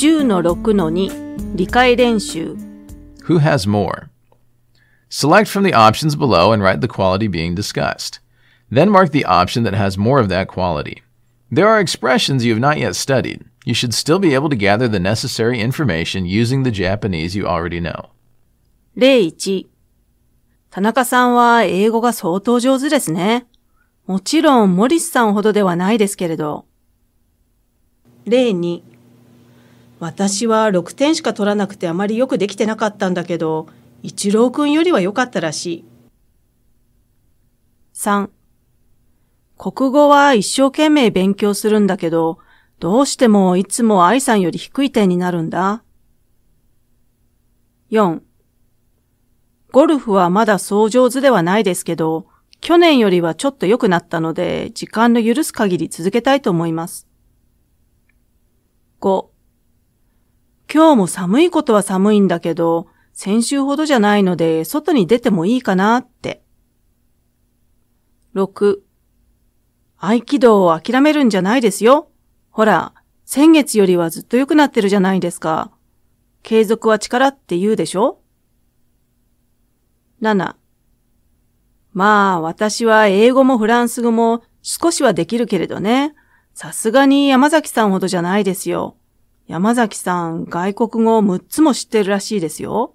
10の6の2理解練習 Who has more? Select from the options below and write the quality being discussed. Then mark the option that has more of that quality. There are expressions you have not yet studied. You should still be able to gather the necessary information using the Japanese you already know. 例1田中さんは英語が相当上手ですね。もちろん、モリスさんほどではないですけれど。例2私は6点しか取らなくてあまりよくできてなかったんだけど、一郎くんよりは良かったらしい。3. 国語は一生懸命勉強するんだけど、どうしてもいつも愛さんより低い点になるんだ。4. ゴルフはまだそう上手ではないですけど、去年よりはちょっと良くなったので、時間の許す限り続けたいと思います。5. 今日も寒いことは寒いんだけど、先週ほどじゃないので、外に出てもいいかなって。6、合気道を諦めるんじゃないですよ。ほら、先月よりはずっと良くなってるじゃないですか。継続は力って言うでしょ ?7、まあ、私は英語もフランス語も少しはできるけれどね。さすがに山崎さんほどじゃないですよ。山崎さん、外国語を6つも知ってるらしいですよ。